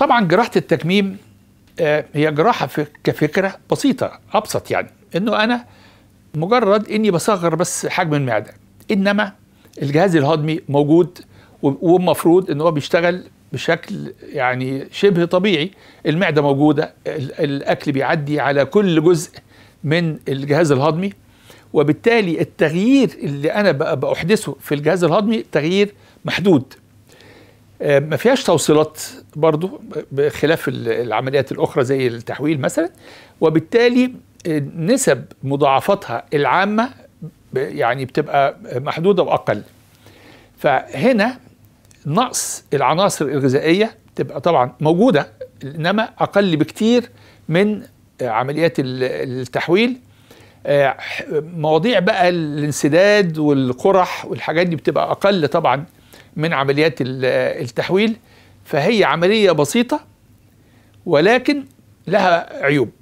طبعا جراحه التكميم آه، هي جراحه كفكره بسيطه ابسط يعني انه انا مجرد اني بصغر بس حجم المعده انما الجهاز الهضمي موجود والمفروض ان هو بيشتغل بشكل يعني شبه طبيعي المعده موجوده الاكل بيعدي على كل جزء من الجهاز الهضمي وبالتالي التغيير اللي انا بأحدثه في الجهاز الهضمي تغيير محدود آه، ما فيهاش توصيلات برضو بخلاف العمليات الأخرى زي التحويل مثلا وبالتالي نسب مضاعفاتها العامة يعني بتبقى محدودة وأقل فهنا نقص العناصر الغذائية تبقى طبعا موجودة إنما أقل بكتير من عمليات التحويل آه، مواضيع بقى الانسداد والقرح والحاجات دي بتبقى أقل طبعا من عمليات التحويل فهي عملية بسيطة ولكن لها عيوب